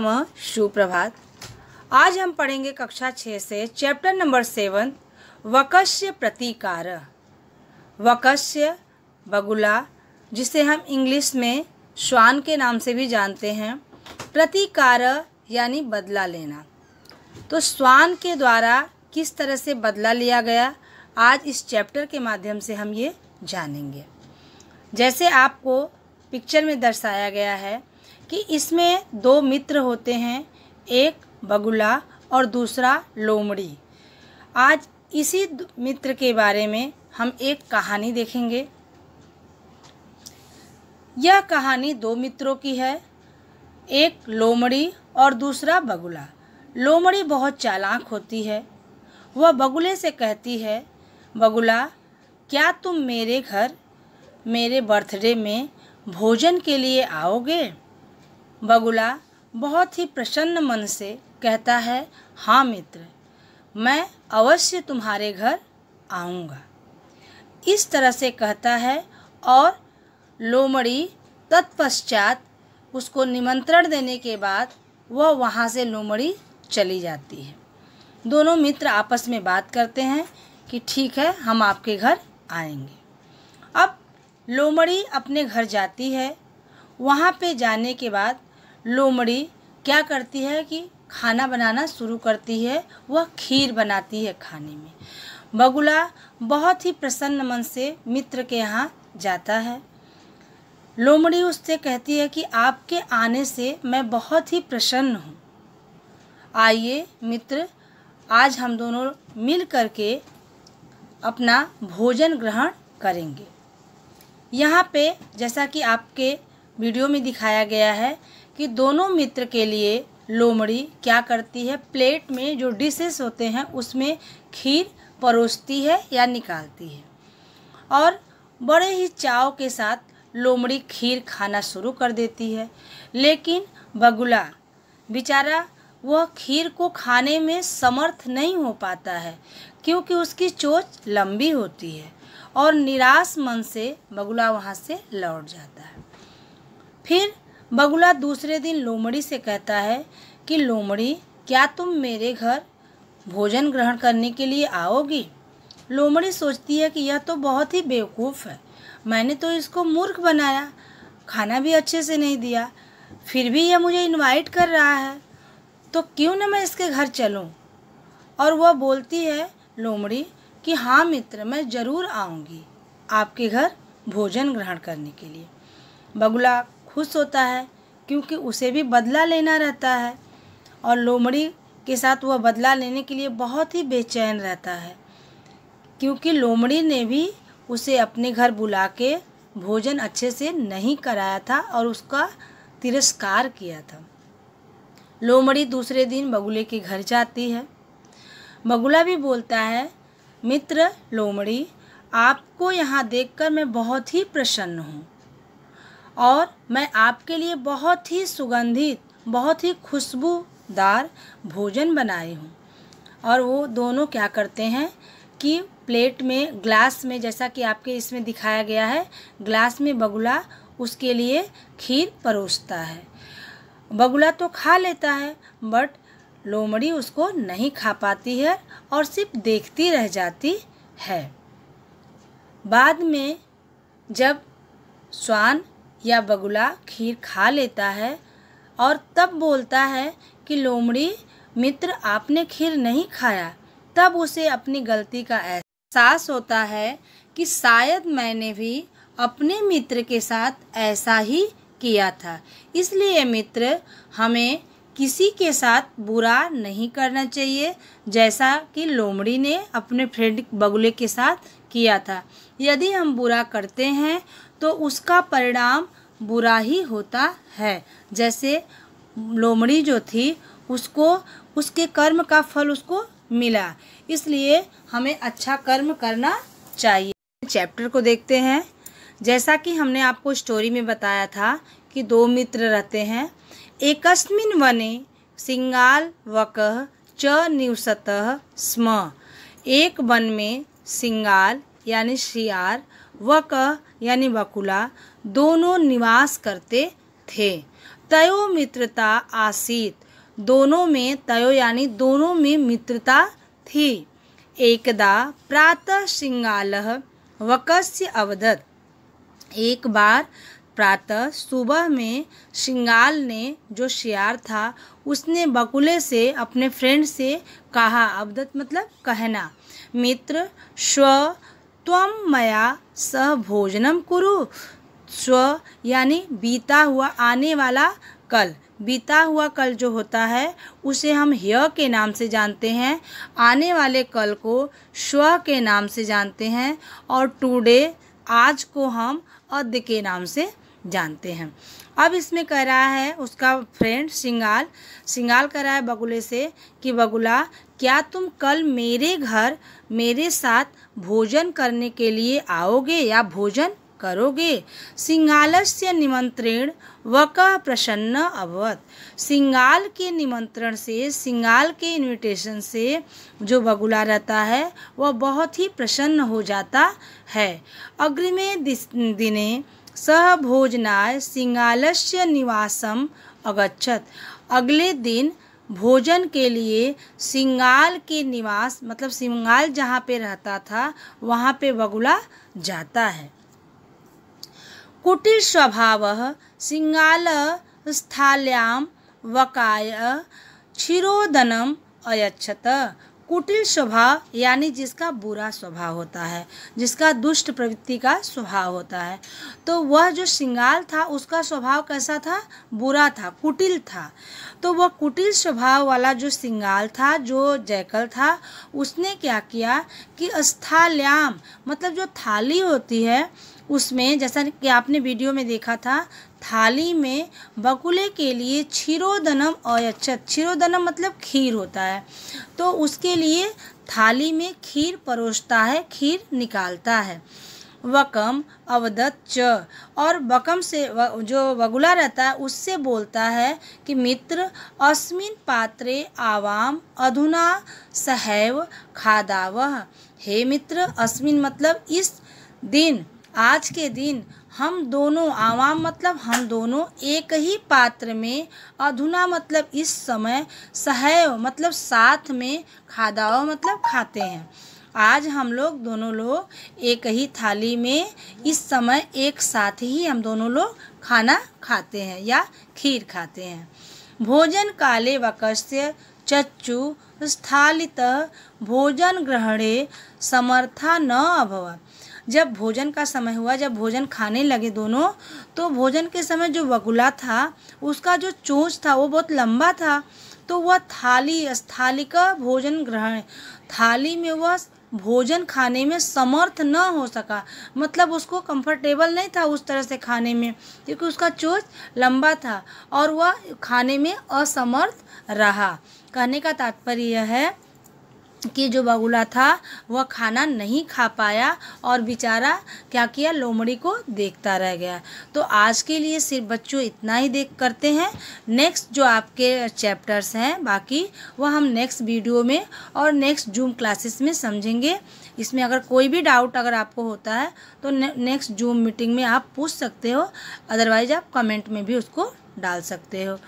नम सुप्रभात आज हम पढ़ेंगे कक्षा छः से चैप्टर नंबर सेवन वकस्य प्रतिकार वकस्य बगुला जिसे हम इंग्लिश में श्वान के नाम से भी जानते हैं प्रतिकार यानी बदला लेना तो श्वान के द्वारा किस तरह से बदला लिया गया आज इस चैप्टर के माध्यम से हम ये जानेंगे जैसे आपको पिक्चर में दर्शाया गया है कि इसमें दो मित्र होते हैं एक बगुला और दूसरा लोमड़ी आज इसी मित्र के बारे में हम एक कहानी देखेंगे यह कहानी दो मित्रों की है एक लोमड़ी और दूसरा बगुला लोमड़ी बहुत चालाक होती है वह बगुले से कहती है बगुला क्या तुम मेरे घर मेरे बर्थडे में भोजन के लिए आओगे बगुला बहुत ही प्रसन्न मन से कहता है हाँ मित्र मैं अवश्य तुम्हारे घर आऊँगा इस तरह से कहता है और लोमड़ी तत्पश्चात उसको निमंत्रण देने के बाद वह वहाँ से लोमड़ी चली जाती है दोनों मित्र आपस में बात करते हैं कि ठीक है हम आपके घर आएंगे अब लोमड़ी अपने घर जाती है वहाँ पे जाने के बाद लोमड़ी क्या करती है कि खाना बनाना शुरू करती है वह खीर बनाती है खाने में बगुला बहुत ही प्रसन्न मन से मित्र के यहाँ जाता है लोमड़ी उससे कहती है कि आपके आने से मैं बहुत ही प्रसन्न हूँ आइए मित्र आज हम दोनों मिल कर के अपना भोजन ग्रहण करेंगे यहाँ पे जैसा कि आपके वीडियो में दिखाया गया है कि दोनों मित्र के लिए लोमड़ी क्या करती है प्लेट में जो डिशेस होते हैं उसमें खीर परोसती है या निकालती है और बड़े ही चाव के साथ लोमड़ी खीर खाना शुरू कर देती है लेकिन बगुला बेचारा वह खीर को खाने में समर्थ नहीं हो पाता है क्योंकि उसकी चोच लंबी होती है और निराश मन से बगुला वहाँ से लौट जाता है फिर बगुला दूसरे दिन लोमड़ी से कहता है कि लोमड़ी क्या तुम मेरे घर भोजन ग्रहण करने के लिए आओगी लोमड़ी सोचती है कि यह तो बहुत ही बेवकूफ़ है मैंने तो इसको मूर्ख बनाया खाना भी अच्छे से नहीं दिया फिर भी यह मुझे इनवाइट कर रहा है तो क्यों ना मैं इसके घर चलूं? और वह बोलती है लोमड़ी कि हाँ मित्र मैं ज़रूर आऊँगी आपके घर भोजन ग्रहण करने के लिए बगुला खुश होता है क्योंकि उसे भी बदला लेना रहता है और लोमड़ी के साथ वह बदला लेने के लिए बहुत ही बेचैन रहता है क्योंकि लोमड़ी ने भी उसे अपने घर बुला के भोजन अच्छे से नहीं कराया था और उसका तिरस्कार किया था लोमड़ी दूसरे दिन बगुले के घर जाती है बगुला भी बोलता है मित्र लोमड़ी आपको यहाँ देखकर मैं बहुत ही प्रसन्न हूँ और मैं आपके लिए बहुत ही सुगंधित बहुत ही खुशबूदार भोजन बनाई हूँ और वो दोनों क्या करते हैं कि प्लेट में ग्लास में जैसा कि आपके इसमें दिखाया गया है ग्लास में बगुला उसके लिए खीर परोसता है बगुला तो खा लेता है बट लोमड़ी उसको नहीं खा पाती है और सिर्फ देखती रह जाती है बाद में जब स्वान या बगुला खीर खा लेता है और तब बोलता है कि लोमड़ी मित्र आपने खीर नहीं खाया तब उसे अपनी गलती का एहसास होता है कि शायद मैंने भी अपने मित्र के साथ ऐसा ही किया था इसलिए मित्र हमें किसी के साथ बुरा नहीं करना चाहिए जैसा कि लोमड़ी ने अपने फ्रेंड बगुले के साथ किया था यदि हम बुरा करते हैं तो उसका परिणाम बुरा ही होता है जैसे लोमड़ी जो थी उसको उसके कर्म का फल उसको मिला इसलिए हमें अच्छा कर्म करना चाहिए चैप्टर को देखते हैं जैसा कि हमने आपको स्टोरी में बताया था कि दो मित्र रहते हैं एकस्मिन वने सिंगाल वक च निवसत स्म एक वन में सिंगाल यानी शियार वक यानी बकुला दोनों निवास करते थे तयो मित्रता आसीत दोनों में तयो यानी दोनों में मित्रता थी एकदा प्रातः श्रृंगाल वकस्य अवदत एक बार प्रातः सुबह में श्रृंगाल ने जो शियार था उसने बकुले से अपने फ्रेंड से कहा अवदत मतलब कहना मित्र स्व त्वम मया सह भोजनम कुरु स्व यानी बीता हुआ आने वाला कल बीता हुआ कल जो होता है उसे हम ह्य के नाम से जानते हैं आने वाले कल को स्व के नाम से जानते हैं और टुडे आज को हम अद्य के नाम से जानते हैं अब इसमें कह रहा है उसका फ्रेंड सिंगाल सिंगाल कह रहा है बगुले से कि बगुला क्या तुम कल मेरे घर मेरे साथ भोजन करने के लिए आओगे या भोजन करोगे सिंगाल से निमंत्रण कह प्रसन्न अवत सिंगाल के निमंत्रण से सिंगाल के इनविटेशन से जो बगुला रहता है वह बहुत ही प्रसन्न हो जाता है अग्रिमे दिने सह भोजनाय सिंगालस्य निवासम अगच्छत अगले दिन भोजन के लिए सिंगाल के निवास मतलब सिंगाल जहाँ पे रहता था वहाँ पे बगुला जाता है कुटिल स्वभाव सिंगाल स्थाल्याम वकाय क्षीरोदनम अयच्छत कुटिल स्वभाव यानी जिसका बुरा स्वभाव होता है जिसका दुष्ट प्रवृत्ति का स्वभाव होता है तो वह जो सिंगाल था उसका स्वभाव कैसा था बुरा था कुटिल था तो वह कुटिल स्वभाव वाला जो सिंगाल था जो जैकल था उसने क्या किया कि स्थाल्याम मतलब जो थाली होती है उसमें जैसा कि आपने वीडियो में देखा था थाली में बकुले के लिए और अयच्छत छिरोदनम मतलब खीर होता है तो उसके लिए थाली में खीर परोसता है खीर निकालता है वकम अवदत च और बकम से व, जो वगुला रहता है उससे बोलता है कि मित्र अस्मिन पात्रे आवाम अधुना सहैव खादावह हे मित्र अस्मिन मतलब इस दिन आज के दिन हम दोनों आवाम मतलब हम दोनों एक ही पात्र में अधुना मतलब इस समय सहैव मतलब साथ में खादाओ मतलब खाते हैं आज हम लोग दोनों लोग एक ही थाली में इस समय एक साथ ही हम दोनों लोग खाना खाते हैं या खीर खाते हैं भोजन काले वकस्य चच्चु स्थालित भोजन ग्रहणे समर्था न अभवत जब भोजन का समय हुआ जब भोजन खाने लगे दोनों तो भोजन के समय जो बगुला था उसका जो चोंच था वो बहुत लंबा था तो वह थाली थाली का भोजन ग्रहण थाली में वह भोजन खाने में समर्थ न हो सका मतलब उसको कंफर्टेबल नहीं था उस तरह से खाने में क्योंकि उसका चोच लंबा था और वह खाने में असमर्थ रहा कहने का तात्पर्य यह है कि जो बगुला था वह खाना नहीं खा पाया और बेचारा क्या किया लोमड़ी को देखता रह गया तो आज के लिए सिर्फ बच्चों इतना ही देख करते हैं नेक्स्ट जो आपके चैप्टर्स हैं बाकी वह हम नेक्स्ट वीडियो में और नेक्स्ट जूम क्लासेस में समझेंगे इसमें अगर कोई भी डाउट अगर आपको होता है तो ने, नेक्स्ट जूम मीटिंग में आप पूछ सकते हो अदरवाइज आप कमेंट में भी उसको डाल सकते हो